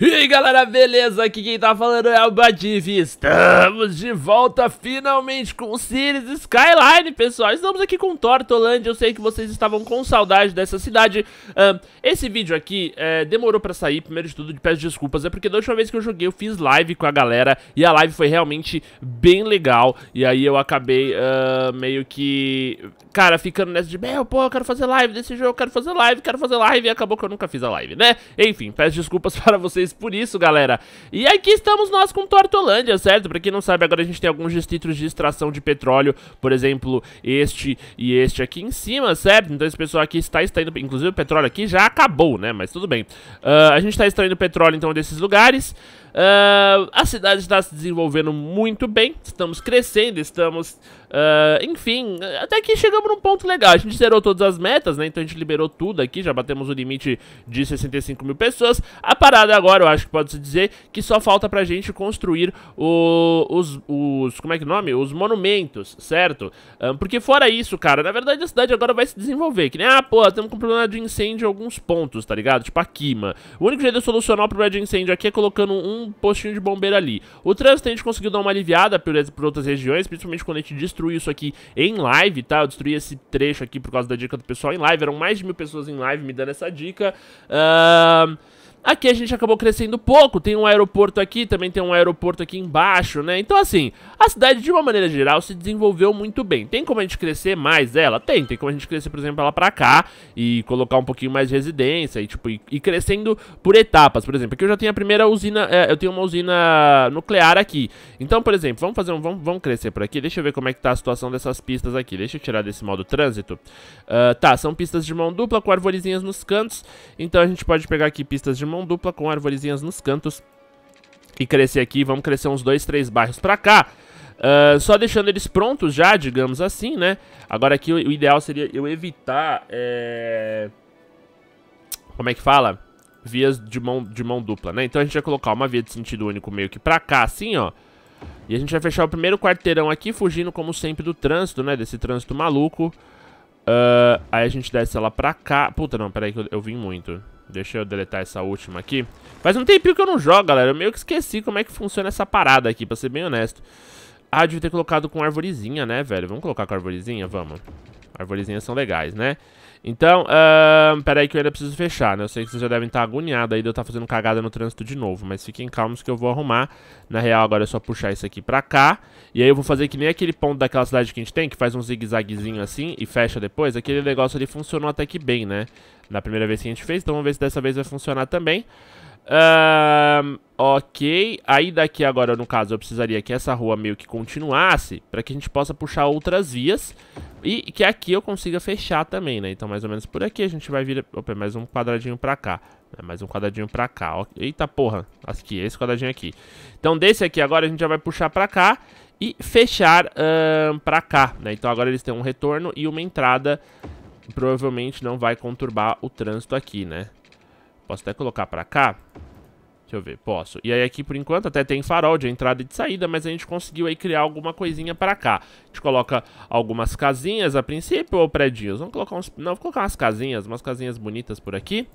E aí galera, beleza? Aqui quem tá falando é o Badiv Estamos de volta finalmente com o Cities Skyline, pessoal Estamos aqui com Tortoland, eu sei que vocês estavam com saudade dessa cidade Esse vídeo aqui é, demorou pra sair, primeiro de tudo, peço desculpas É porque da última vez que eu joguei eu fiz live com a galera E a live foi realmente bem legal E aí eu acabei uh, meio que, cara, ficando nessa de Meu, pô, eu quero fazer live desse jogo, quero fazer live, quero fazer live E acabou que eu nunca fiz a live, né? Enfim, peço desculpas para vocês por isso, galera. E aqui estamos nós com Tortolândia, certo? Pra quem não sabe, agora a gente tem alguns distritos de extração de petróleo, por exemplo, este e este aqui em cima, certo? Então esse pessoal aqui está extraindo, inclusive o petróleo aqui já acabou, né? Mas tudo bem. Uh, a gente está extraindo petróleo, então, desses lugares. Uh, a cidade está se desenvolvendo muito bem, estamos crescendo, estamos. Uh, enfim, até que chegamos num ponto legal. A gente zerou todas as metas, né? Então a gente liberou tudo aqui, já batemos o limite de 65 mil pessoas. A parada agora, eu acho que pode-se dizer que só falta pra gente construir o, os, os. Como é que é o nome? Os monumentos, certo? Ah, porque fora isso, cara, na verdade a cidade agora vai se desenvolver. Que nem, ah, pô, temos com problema de incêndio em alguns pontos, tá ligado? Tipo aqui, mano. O único jeito de solucionar o problema de incêndio aqui é colocando um um postinho de bombeiro ali. O trânsito a gente conseguiu dar uma aliviada por, por outras regiões, principalmente quando a gente destruiu isso aqui em live, tá? Eu destruí esse trecho aqui por causa da dica do pessoal em live, eram mais de mil pessoas em live me dando essa dica. Ahn... Uh... Aqui a gente acabou crescendo pouco, tem um aeroporto aqui, também tem um aeroporto aqui embaixo, né? Então assim, a cidade de uma maneira geral se desenvolveu muito bem. Tem como a gente crescer mais ela? Tem, tem como a gente crescer, por exemplo, ela pra cá e colocar um pouquinho mais de residência e tipo, e, crescendo por etapas. Por exemplo, aqui eu já tenho a primeira usina, é, eu tenho uma usina nuclear aqui. Então, por exemplo, vamos fazer um, vamos, vamos crescer por aqui, deixa eu ver como é que tá a situação dessas pistas aqui. Deixa eu tirar desse modo trânsito. Uh, tá, são pistas de mão dupla com arvorezinhas nos cantos, então a gente pode pegar aqui pistas de mão dupla com arvorezinhas nos cantos e crescer aqui. Vamos crescer uns dois, três bairros pra cá. Uh, só deixando eles prontos já, digamos assim, né? Agora aqui o, o ideal seria eu evitar... É... Como é que fala? Vias de mão, de mão dupla, né? Então a gente vai colocar uma via de sentido único meio que pra cá, assim, ó. E a gente vai fechar o primeiro quarteirão aqui, fugindo, como sempre, do trânsito, né? Desse trânsito maluco. Uh, aí a gente desce ela pra cá. Puta, não, peraí que eu, eu vim muito. Deixa eu deletar essa última aqui. Faz um tempinho que eu não jogo, galera. Eu meio que esqueci como é que funciona essa parada aqui, pra ser bem honesto. Ah, devia ter colocado com arvorezinha, né, velho? Vamos colocar com arvorezinha? Vamos. Arvorezinhas são legais, né? Então, uh, peraí que eu ainda preciso fechar, né? Eu sei que vocês já devem estar agoniados aí de eu estar fazendo cagada no trânsito de novo, mas fiquem calmos que eu vou arrumar. Na real, agora é só puxar isso aqui pra cá, e aí eu vou fazer que nem aquele ponto daquela cidade que a gente tem, que faz um zigue-zaguezinho assim e fecha depois. Aquele negócio ali funcionou até que bem, né? Na primeira vez que a gente fez, então vamos ver se dessa vez vai funcionar também. Um, ok, aí daqui agora, no caso, eu precisaria que essa rua meio que continuasse para que a gente possa puxar outras vias e que aqui eu consiga fechar também, né? Então, mais ou menos por aqui, a gente vai vir... Opa, mais um quadradinho pra cá. Né? Mais um quadradinho pra cá. Ó. Eita porra, aqui, esse quadradinho aqui. Então, desse aqui agora, a gente já vai puxar pra cá e fechar um, pra cá, né? Então, agora eles têm um retorno e uma entrada provavelmente não vai conturbar o trânsito aqui, né? Posso até colocar pra cá. Deixa eu ver, posso. E aí aqui por enquanto até tem farol de entrada e de saída, mas a gente conseguiu aí criar alguma coisinha pra cá. A gente coloca algumas casinhas a princípio ou prédios? Vamos colocar uns... Não, vou colocar umas casinhas, umas casinhas bonitas por aqui.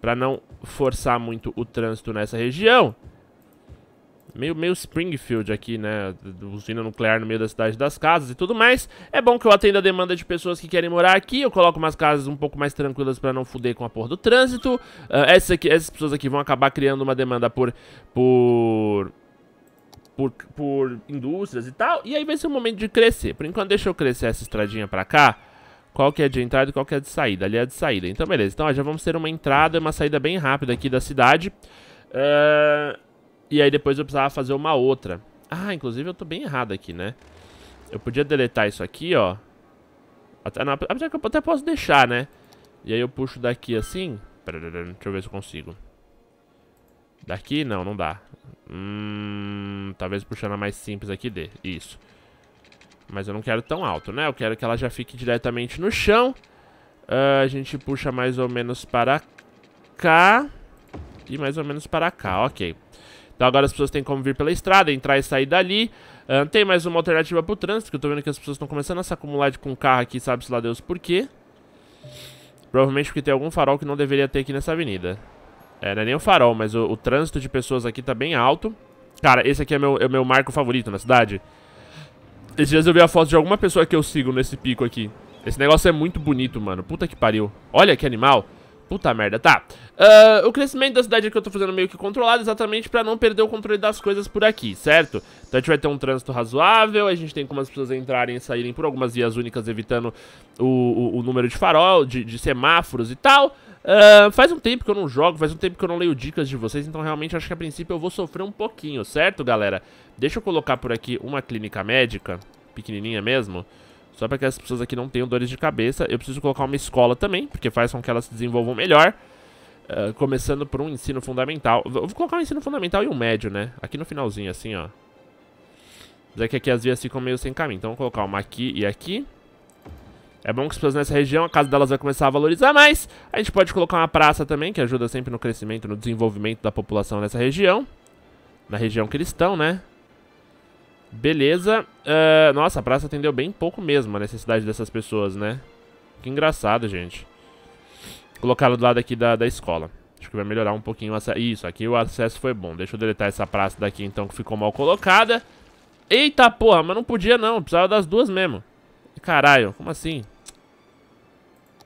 Pra não forçar muito o trânsito nessa região meio, meio Springfield aqui, né? Usina nuclear no meio da cidade das casas e tudo mais. É bom que eu atenda a demanda de pessoas que querem morar aqui. Eu coloco umas casas um pouco mais tranquilas pra não fuder com a porra do trânsito. Uh, essas, aqui, essas pessoas aqui vão acabar criando uma demanda por... por... Por, por indústrias e tal, e aí vai ser o momento de crescer. Por enquanto, deixa eu crescer essa estradinha pra cá, qual que é de entrada e qual que é de saída. Ali é de saída. Então, beleza. Então, ó, já vamos ter uma entrada e uma saída bem rápida aqui da cidade. Uh, e aí depois eu precisava fazer uma outra. Ah, inclusive eu tô bem errado aqui, né? Eu podia deletar isso aqui, ó. Até, não, apesar que eu até posso deixar, né? E aí eu puxo daqui assim. Deixa eu ver se eu consigo. Daqui? Não, não dá. Hum, talvez puxando a mais simples aqui dê. Isso. Mas eu não quero tão alto, né? Eu quero que ela já fique diretamente no chão. Uh, a gente puxa mais ou menos para cá. E mais ou menos para cá, ok. Então agora as pessoas têm como vir pela estrada, entrar e sair dali. Uh, tem mais uma alternativa pro trânsito, que eu tô vendo que as pessoas estão começando a se acumular de, com carro aqui, sabe-se lá Deus por quê. Provavelmente porque tem algum farol que não deveria ter aqui nessa avenida. É, não é nem o farol, mas o, o trânsito de pessoas aqui tá bem alto. Cara, esse aqui é meu, é meu marco favorito na cidade. Esses dias eu vi a foto de alguma pessoa que eu sigo nesse pico aqui. Esse negócio é muito bonito, mano. Puta que pariu. Olha que animal. Puta merda, tá. Uh, o crescimento da cidade aqui é eu tô fazendo meio que controlado, exatamente pra não perder o controle das coisas por aqui, certo? Então a gente vai ter um trânsito razoável, a gente tem como as pessoas entrarem e saírem por algumas vias únicas, evitando o, o, o número de farol, de, de, semáforos e tal. Uh, faz um tempo que eu não jogo, faz um tempo que eu não leio dicas de vocês, então realmente acho que a princípio eu vou sofrer um pouquinho, certo, galera? Deixa eu colocar por aqui uma clínica médica, pequenininha mesmo. Só para que as pessoas aqui não tenham dores de cabeça. Eu preciso colocar uma escola também, porque faz com que elas se desenvolvam melhor. Uh, começando por um ensino fundamental. Eu vou colocar um ensino fundamental e um médio, né? Aqui no finalzinho, assim, ó. Mas é que aqui as vias ficam meio sem caminho. Então vou colocar uma aqui e aqui. É bom que as pessoas nessa região, a casa delas vai começar a valorizar mais. A gente pode colocar uma praça também, que ajuda sempre no crescimento, no desenvolvimento da população nessa região. Na região que eles estão, né? Beleza. Uh, nossa, a praça atendeu bem pouco mesmo a necessidade dessas pessoas, né? Que engraçado, gente. Colocaram do lado aqui da, da escola. Acho que vai melhorar um pouquinho o acesso. Isso, aqui o acesso foi bom. Deixa eu deletar essa praça daqui, então, que ficou mal colocada. Eita porra, mas não podia não. Precisava das duas mesmo. Caralho, como assim?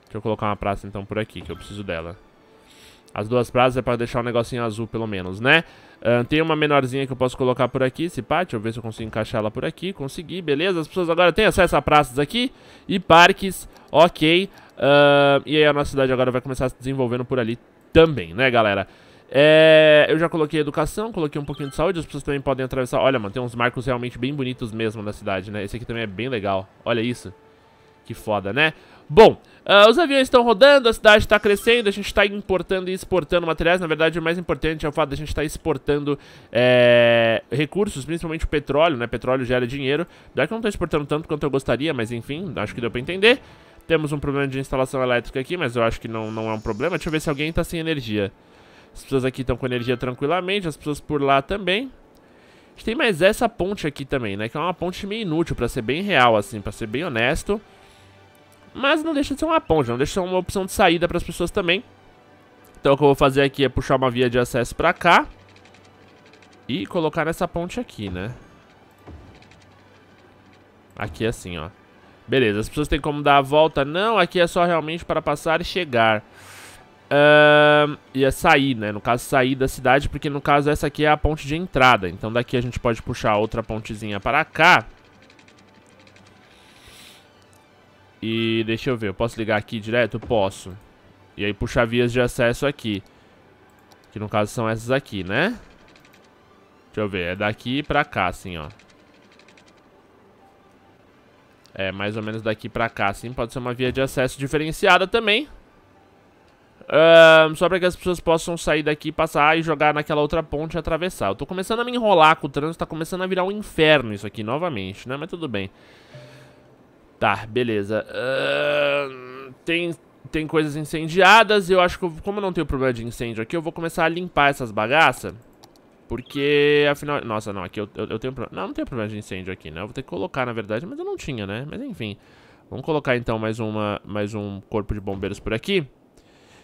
Deixa eu colocar uma praça, então, por aqui, que eu preciso dela. As duas prazas é pra deixar o um negocinho azul, pelo menos, né? Uh, tem uma menorzinha que eu posso colocar por aqui, se pá, deixa eu ver se eu consigo encaixar ela por aqui, consegui, beleza? As pessoas agora têm acesso a praças aqui e parques, ok. Uh, e aí a nossa cidade agora vai começar se desenvolvendo por ali também, né, galera? É, eu já coloquei educação, coloquei um pouquinho de saúde, as pessoas também podem atravessar. Olha, mano, tem uns marcos realmente bem bonitos mesmo na cidade, né? Esse aqui também é bem legal, olha isso. Que foda, né? Bom, uh, os aviões estão rodando, a cidade está crescendo, a gente está importando e exportando materiais. Na verdade, o mais importante é o fato de a gente estar tá exportando é, recursos, principalmente o petróleo, né? Petróleo gera dinheiro. Já é que eu não estou exportando tanto quanto eu gostaria, mas enfim, acho que deu para entender. Temos um problema de instalação elétrica aqui, mas eu acho que não, não é um problema. Deixa eu ver se alguém está sem energia. As pessoas aqui estão com energia tranquilamente, as pessoas por lá também. A gente tem mais essa ponte aqui também, né? Que é uma ponte meio inútil, para ser bem real, assim, para ser bem honesto. Mas não deixa de ser uma ponte, não deixa de ser uma opção de saída para as pessoas também. Então o que eu vou fazer aqui é puxar uma via de acesso para cá. E colocar nessa ponte aqui, né? Aqui é assim, ó. Beleza, as pessoas têm como dar a volta? Não, aqui é só realmente para passar e chegar. Uh, é sair, né? No caso, sair da cidade, porque no caso essa aqui é a ponte de entrada. Então daqui a gente pode puxar outra pontezinha para cá. E deixa eu ver, eu posso ligar aqui direto? Posso. E aí puxar vias de acesso aqui. Que no caso são essas aqui, né? Deixa eu ver, é daqui pra cá, assim, ó. É, mais ou menos daqui pra cá, assim. Pode ser uma via de acesso diferenciada também. Um, só pra que as pessoas possam sair daqui, passar e jogar naquela outra ponte e atravessar. Eu tô começando a me enrolar com o trânsito, tá começando a virar um inferno isso aqui novamente, né? Mas tudo bem. Tá, beleza. Uh, tem, tem coisas incendiadas e eu acho que, eu, como eu não tenho problema de incêndio aqui, eu vou começar a limpar essas bagaças. Porque, afinal... Nossa, não, aqui eu, eu, eu tenho... problema... Não, não tem problema de incêndio aqui, né? Eu vou ter que colocar, na verdade, mas eu não tinha, né? Mas enfim. Vamos colocar, então, mais, uma, mais um corpo de bombeiros por aqui.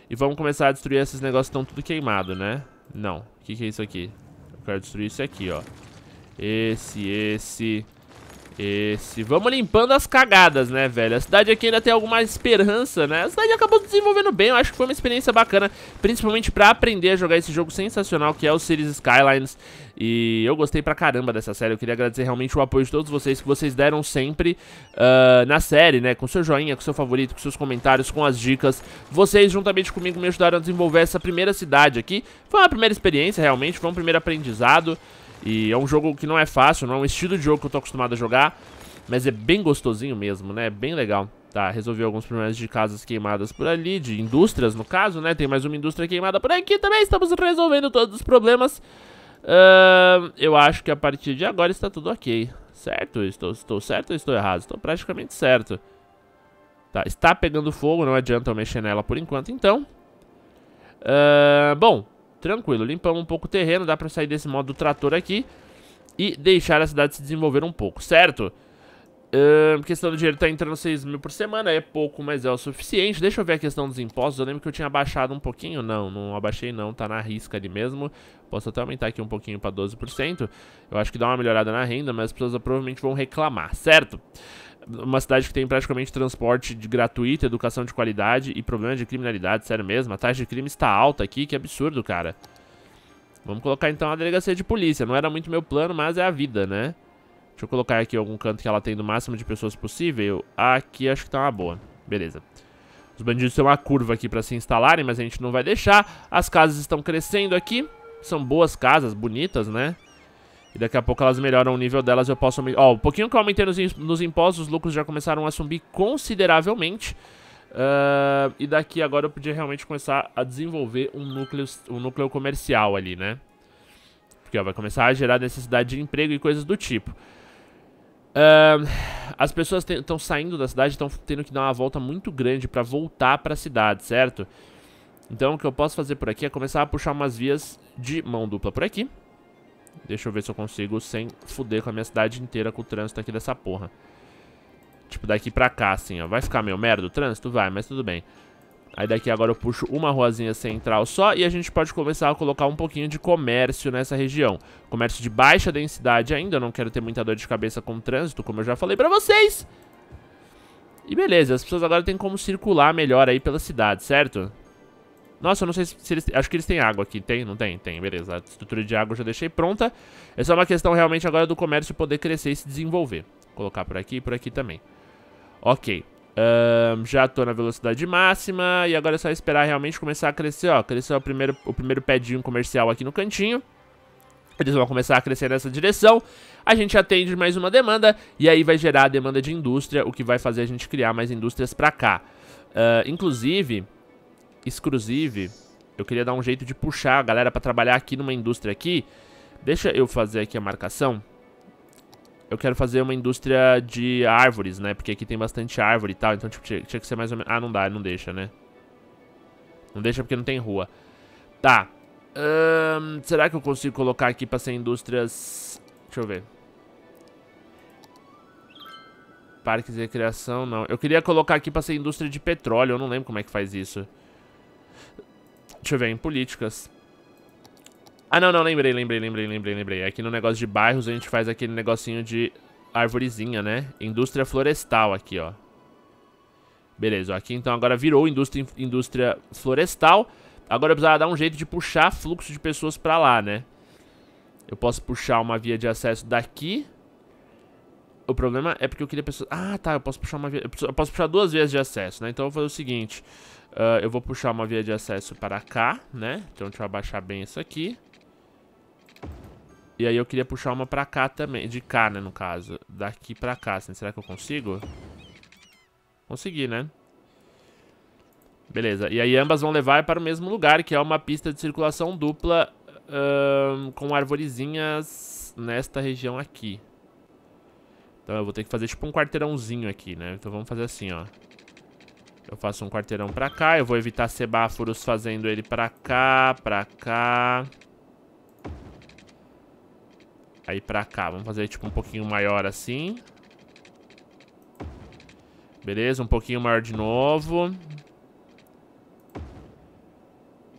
E vamos começar a destruir esses negócios que estão tudo queimado, né? Não. O que, que é isso aqui? Eu quero destruir isso aqui, ó. Esse, esse... Esse. Vamos limpando as cagadas, né, velho? A cidade aqui ainda tem alguma esperança, né? A cidade acabou desenvolvendo bem, eu acho que foi uma experiência bacana, principalmente pra aprender a jogar esse jogo sensacional que é o series Skylines. E eu gostei pra caramba dessa série, eu queria agradecer realmente o apoio de todos vocês que vocês deram sempre uh, na série, né? Com seu joinha, com seu favorito, com seus comentários, com as dicas. Vocês, juntamente comigo, me ajudaram a desenvolver essa primeira cidade aqui. Foi uma primeira experiência, realmente, foi um primeiro aprendizado. E é um jogo que não é fácil, não é um estilo de jogo que eu tô acostumado a jogar, mas é bem gostosinho mesmo, né? É bem legal. Tá, resolvi alguns problemas de casas queimadas por ali, de indústrias no caso, né? Tem mais uma indústria queimada por aqui também, estamos resolvendo todos os problemas. Uh, eu acho que a partir de agora está tudo ok. Certo? Estou, estou certo ou estou errado? Estou praticamente certo. Tá, está pegando fogo, não adianta eu mexer nela por enquanto, então. Uh, bom, Tranquilo, limpamos um pouco o terreno, dá pra sair desse modo do trator aqui e deixar a cidade se desenvolver um pouco, certo? Uh, questão do dinheiro tá entrando 6 mil por semana, é pouco, mas é o suficiente. Deixa eu ver a questão dos impostos. Eu lembro que eu tinha abaixado um pouquinho. Não, não abaixei não, tá na risca ali mesmo. Posso até aumentar aqui um pouquinho pra 12%. Eu acho que dá uma melhorada na renda, mas as pessoas provavelmente vão reclamar, certo? Uma cidade que tem praticamente transporte de gratuito, educação de qualidade e problema de criminalidade, sério mesmo. A taxa de crime está alta aqui, que absurdo, cara. Vamos colocar então a delegacia de polícia. Não era muito meu plano, mas é a vida, né? Deixa eu colocar aqui algum canto que ela tem no máximo de pessoas possível. Aqui acho que tá uma boa. Beleza. Os bandidos têm uma curva aqui pra se instalarem, mas a gente não vai deixar. As casas estão crescendo aqui. São boas casas, bonitas, né? E daqui a pouco elas melhoram o nível delas, eu posso... Ó, oh, um pouquinho que eu aumentei nos, nos impostos, os lucros já começaram a subir consideravelmente. Uh, e daqui agora eu podia realmente começar a desenvolver um núcleo, um núcleo comercial ali, né? Porque ó, vai começar a gerar necessidade de emprego e coisas do tipo. Uh, as pessoas estão saindo da cidade, estão tendo que dar uma volta muito grande para voltar para a cidade, certo? Então o que eu posso fazer por aqui é começar a puxar umas vias de mão dupla por aqui. Deixa eu ver se eu consigo sem fuder com a minha cidade inteira com o trânsito aqui dessa porra. Tipo, daqui pra cá, assim, ó. Vai ficar meio merda o trânsito? Vai, mas tudo bem. Aí daqui agora eu puxo uma ruazinha central só e a gente pode começar a colocar um pouquinho de comércio nessa região. Comércio de baixa densidade ainda, eu não quero ter muita dor de cabeça com o trânsito, como eu já falei pra vocês. E beleza, as pessoas agora têm como circular melhor aí pela cidade, certo? Nossa, eu não sei se eles... Acho que eles têm água aqui. Tem? Não tem? Tem, beleza. A estrutura de água eu já deixei pronta. É só uma questão realmente agora do comércio poder crescer e se desenvolver. Vou colocar por aqui e por aqui também. Ok. Um, já tô na velocidade máxima e agora é só esperar realmente começar a crescer, ó. Cresceu o primeiro, o primeiro pedinho comercial aqui no cantinho. Eles vão começar a crescer nessa direção. A gente atende mais uma demanda e aí vai gerar a demanda de indústria, o que vai fazer a gente criar mais indústrias pra cá. Uh, inclusive, exclusive, eu queria dar um jeito de puxar a galera pra trabalhar aqui numa indústria aqui. Deixa eu fazer aqui a marcação eu quero fazer uma indústria de árvores, né? Porque aqui tem bastante árvore e tal, então tipo, tinha, tinha que ser mais ou menos... Ah, não dá, não deixa, né? Não deixa porque não tem rua. Tá. Hum, será que eu consigo colocar aqui pra ser indústrias... Deixa eu ver. Parques de recreação, não. Eu queria colocar aqui pra ser indústria de petróleo, eu não lembro como é que faz isso. Deixa eu ver, em políticas. Ah, não, não, lembrei, lembrei, lembrei, lembrei, lembrei. Aqui é no negócio de bairros a gente faz aquele negocinho de árvorezinha, né? Indústria florestal aqui, ó. Beleza, ó, aqui então agora virou indústria, indústria florestal. Agora eu precisava dar um jeito de puxar fluxo de pessoas pra lá, né? Eu posso puxar uma via de acesso daqui. O problema é porque eu queria pessoas... Ah, tá, eu posso puxar uma via... Eu posso, eu posso puxar duas vias de acesso, né? Então eu vou fazer o seguinte. Uh, eu vou puxar uma via de acesso para cá, né? Então deixa eu abaixar bem isso aqui. E aí eu queria puxar uma pra cá também. De cá, né, no caso. Daqui pra cá. Assim. Será que eu consigo? Consegui, né? Beleza. E aí ambas vão levar para o mesmo lugar, que é uma pista de circulação dupla com arvorezinhas nesta região aqui. Então eu vou ter que fazer tipo um quarteirãozinho aqui, né? Então vamos fazer assim, ó. Eu faço um quarteirão pra cá, eu vou evitar semáforos fazendo ele pra cá, pra cá... Aí pra cá, vamos fazer tipo um pouquinho maior assim. Beleza, um pouquinho maior de novo.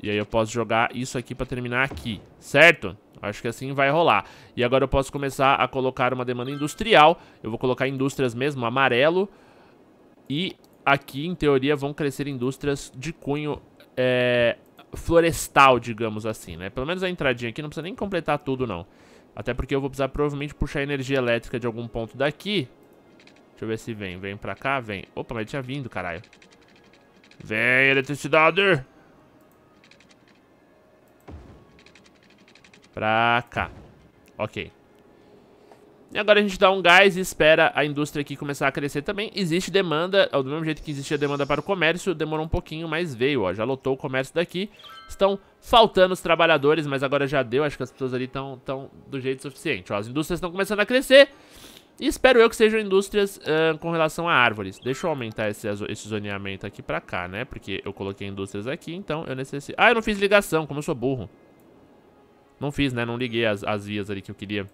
E aí eu posso jogar isso aqui pra terminar aqui, certo? Acho que assim vai rolar. E agora eu posso começar a colocar uma demanda industrial. Eu vou colocar indústrias mesmo, amarelo. E aqui, em teoria, vão crescer indústrias de cunho é, florestal, digamos assim, né? Pelo menos a entradinha aqui não precisa nem completar tudo, não. Até porque eu vou precisar provavelmente puxar energia elétrica de algum ponto daqui. Deixa eu ver se vem. Vem pra cá, vem. Opa, mas ele tinha vindo, caralho. Vem, eletricidade! Pra cá. Ok. E agora a gente dá um gás e espera a indústria aqui começar a crescer também. Existe demanda, é do mesmo jeito que existia demanda para o comércio, demorou um pouquinho, mas veio, ó. Já lotou o comércio daqui. Estão faltando os trabalhadores, mas agora já deu. Acho que as pessoas ali estão do jeito suficiente, ó. As indústrias estão começando a crescer. E espero eu que sejam indústrias uh, com relação a árvores. Deixa eu aumentar esse, esse zoneamento aqui pra cá, né? Porque eu coloquei indústrias aqui, então eu necessito... Ah, eu não fiz ligação, como eu sou burro. Não fiz, né? Não liguei as, as vias ali que eu queria...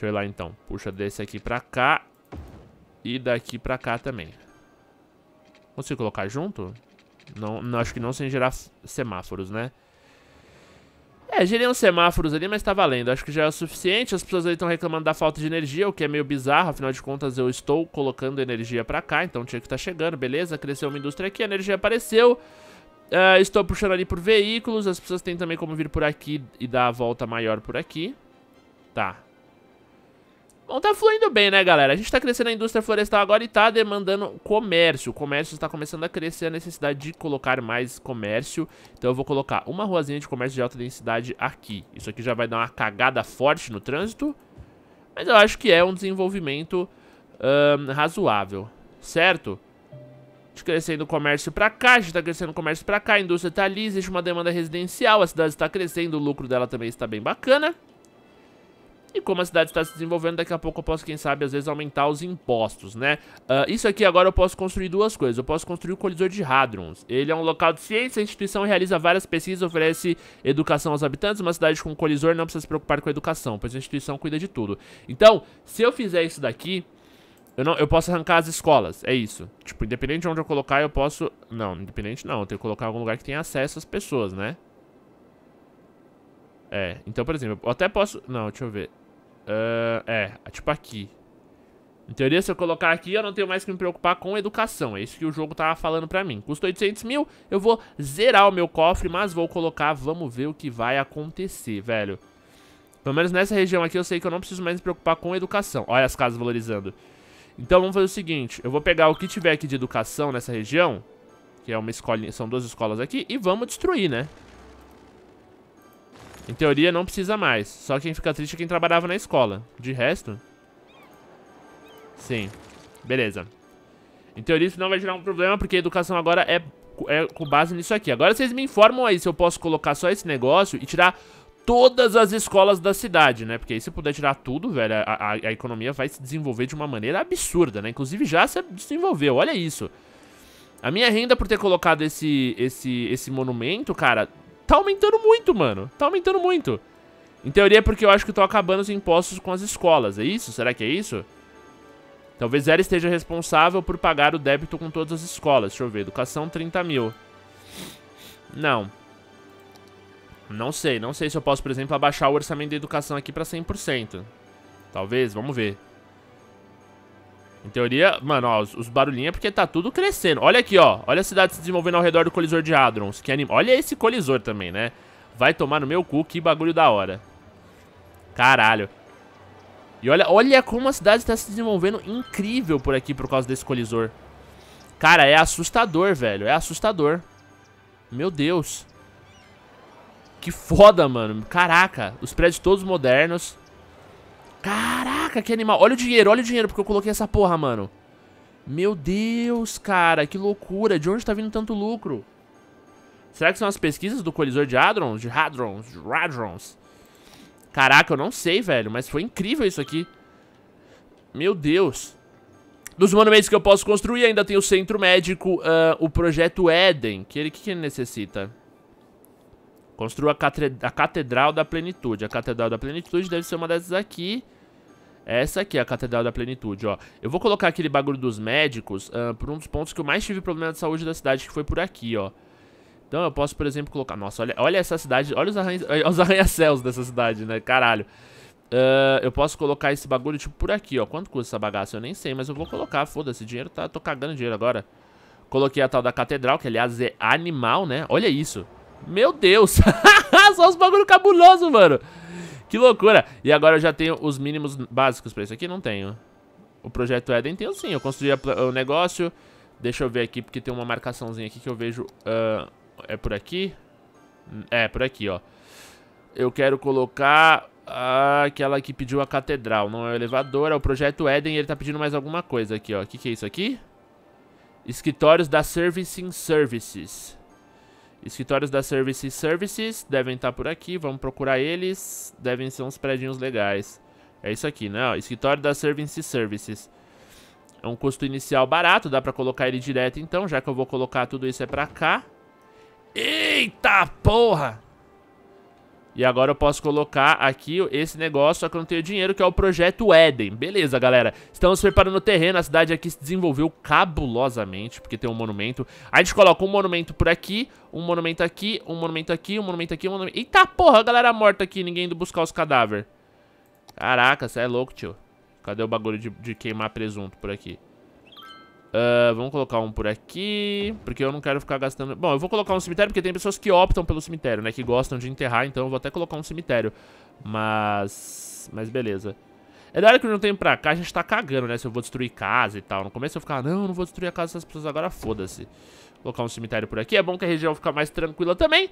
Deixa eu ir lá então. Puxa desse aqui pra cá. E daqui pra cá também. Consigo colocar junto? Não, não acho que não sem gerar semáforos, né? É, gerei uns semáforos ali, mas tá valendo. Acho que já é o suficiente. As pessoas ali estão reclamando da falta de energia, o que é meio bizarro. Afinal de contas, eu estou colocando energia pra cá, então tinha que estar tá chegando, beleza? Cresceu uma indústria aqui, a energia apareceu. Uh, estou puxando ali por veículos. As pessoas têm também como vir por aqui e dar a volta maior por aqui. Tá. Bom, tá fluindo bem, né, galera? A gente tá crescendo a indústria florestal agora e tá demandando comércio. O comércio está começando a crescer, a necessidade de colocar mais comércio. Então eu vou colocar uma ruazinha de comércio de alta densidade aqui. Isso aqui já vai dar uma cagada forte no trânsito. Mas eu acho que é um desenvolvimento razoável, certo? A gente tá crescendo o comércio pra cá, a gente tá crescendo o comércio pra cá, a indústria tá ali, existe uma demanda residencial, a cidade está crescendo, o lucro dela também está bem bacana. E como a cidade está se desenvolvendo, daqui a pouco eu posso, quem sabe, às vezes aumentar os impostos, né? Uh, isso aqui agora eu posso construir duas coisas. Eu posso construir o colisor de Hadrons. Ele é um local de ciência, a instituição realiza várias pesquisas, oferece educação aos habitantes. Uma cidade com um colisor não precisa se preocupar com a educação, pois a instituição cuida de tudo. Então, se eu fizer isso daqui, eu, não, eu posso arrancar as escolas, é isso. Tipo, independente de onde eu colocar, eu posso... Não, independente não, eu tenho que colocar em algum lugar que tenha acesso às pessoas, né? É, então, por exemplo, eu até posso... Não, deixa eu ver. Uh, é, tipo aqui. Em teoria, se eu colocar aqui, eu não tenho mais que me preocupar com educação. É isso que o jogo tava falando pra mim. Custa 800 mil, eu vou zerar o meu cofre, mas vou colocar, vamos ver o que vai acontecer, velho. Pelo menos nessa região aqui, eu sei que eu não preciso mais me preocupar com educação. Olha as casas valorizando. Então, vamos fazer o seguinte. Eu vou pegar o que tiver aqui de educação nessa região, que é uma escolinha, são duas escolas aqui, e vamos destruir, né? Em teoria, não precisa mais. Só quem fica triste é quem trabalhava na escola. De resto... Sim. Beleza. Em teoria, isso não vai gerar um problema, porque a educação agora é, é com base nisso aqui. Agora vocês me informam aí se eu posso colocar só esse negócio e tirar todas as escolas da cidade, né? Porque aí se puder tirar tudo, velho, a, a, a, economia vai se desenvolver de uma maneira absurda, né? Inclusive já se desenvolveu, olha isso. A minha renda por ter colocado esse, esse, esse monumento, cara, tá aumentando muito, mano. Tá aumentando muito. Em teoria é porque eu acho que tô acabando os impostos com as escolas, é isso? Será que é isso? Talvez ela esteja responsável por pagar o débito com todas as escolas. Deixa eu ver, educação 30 mil. Não. Não sei, não sei se eu posso, por exemplo, abaixar o orçamento da educação aqui pra 100%. Talvez, vamos ver. Em teoria, mano, ó, os, barulhinhos é porque tá tudo crescendo. Olha aqui, ó. Olha a cidade se desenvolvendo ao redor do colisor de Hadrons. Que anima... Olha esse colisor também, né? Vai tomar no meu cu, que bagulho da hora. Caralho. E olha, olha como a cidade está se desenvolvendo incrível por aqui por causa desse colisor. Cara, é assustador, velho. É assustador. Meu Deus. Que foda, mano. Caraca. Os prédios todos modernos. Cara. Caraca, que animal. Olha o dinheiro, olha o dinheiro, porque eu coloquei essa porra, mano. Meu Deus, cara, que loucura. De onde tá vindo tanto lucro? Será que são as pesquisas do colisor de hadrons? De hadrons, de hadrons. Caraca, eu não sei, velho, mas foi incrível isso aqui. Meu Deus. Dos monumentos que eu posso construir, ainda tem o centro médico, uh, o projeto Éden. Que ele, que, que ele necessita? Construa a, catedral da plenitude. A catedral da plenitude deve ser uma dessas aqui. Essa aqui é a Catedral da Plenitude, ó. Eu vou colocar aquele bagulho dos médicos uh, por um dos pontos que eu mais tive problema de saúde da cidade, que foi por aqui, ó. Então eu posso, por exemplo, colocar... Nossa, olha, olha essa cidade, olha os, arranha... os arranha-céus dessa cidade, né? Caralho. Uh, eu posso colocar esse bagulho, tipo, por aqui, ó. Quanto custa essa bagaça? Eu nem sei, mas eu vou colocar, foda-se. Dinheiro tá... Tô cagando dinheiro agora. Coloquei a tal da catedral, que aliás é animal, né? Olha isso. Meu Deus. Só os bagulho cabuloso, mano. Que loucura! E agora eu já tenho os mínimos básicos pra isso aqui? Não tenho. O projeto Eden tem? sim, eu construí o negócio. Deixa eu ver aqui, porque tem uma marcaçãozinha aqui que eu vejo... Uh, é por aqui? É, por aqui, ó. Eu quero colocar uh, aquela que pediu a catedral. Não é o elevador, é o projeto Eden. e Ele tá pedindo mais alguma coisa aqui, ó. O que, que é isso aqui? Escritórios da Servicing Services. Escritórios da Service Services devem estar tá por aqui. Vamos procurar eles. Devem ser uns prédios legais. É isso aqui, né? escritório da Service Services. É um custo inicial barato, dá pra colocar ele direto então, já que eu vou colocar tudo isso é pra cá. Eita porra! E agora eu posso colocar aqui esse negócio, só que eu não tenho dinheiro, que é o Projeto Éden. Beleza, galera. Estamos preparando o terreno, a cidade aqui se desenvolveu cabulosamente, porque tem um monumento. A gente coloca um monumento por aqui, um monumento aqui, um monumento aqui, um monumento aqui, um monumento... Eita porra, a galera morta aqui, ninguém indo buscar os cadáveres. Caraca, você é louco, tio. Cadê o bagulho de, de queimar presunto por aqui? Uh, vamos colocar um por aqui, porque eu não quero ficar gastando... Bom, eu vou colocar um cemitério, porque tem pessoas que optam pelo cemitério, né? Que gostam de enterrar, então eu vou até colocar um cemitério. Mas... Mas beleza. É da hora que eu não tenho pra cá, a gente tá cagando, né? Se eu vou destruir casa e tal. No começo eu ficava, não, não vou destruir a casa dessas pessoas agora, foda-se. Colocar um cemitério por aqui. É bom que a região fica mais tranquila também.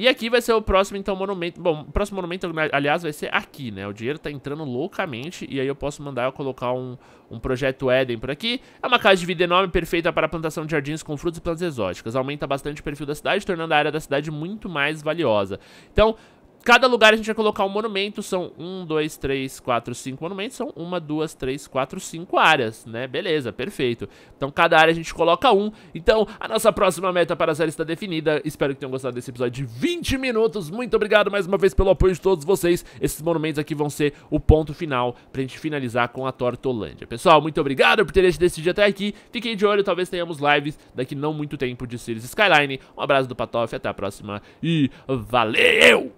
E aqui vai ser o próximo, então, monumento. Bom, o próximo monumento, aliás, vai ser aqui, né? O dinheiro tá entrando loucamente e aí eu posso mandar eu colocar um, um projeto Eden por aqui. É uma casa de vida enorme, perfeita para plantação de jardins com frutos e plantas exóticas. Aumenta bastante o perfil da cidade, tornando a área da cidade muito mais valiosa. Então, Cada lugar a gente vai colocar um monumento, são um, dois, três, quatro, cinco monumentos, são uma, duas, três, quatro, cinco áreas, né? Beleza, perfeito. Então cada área a gente coloca um. Então a nossa próxima meta para a série está definida. Espero que tenham gostado desse episódio de 20 minutos. Muito obrigado mais uma vez pelo apoio de todos vocês. Esses monumentos aqui vão ser o ponto final pra gente finalizar com a Tortolândia. Pessoal, muito obrigado por terem decidido até aqui. Fiquem de olho, talvez tenhamos lives daqui não muito tempo de Series Skyline. Um abraço do Patoff, até a próxima e valeu!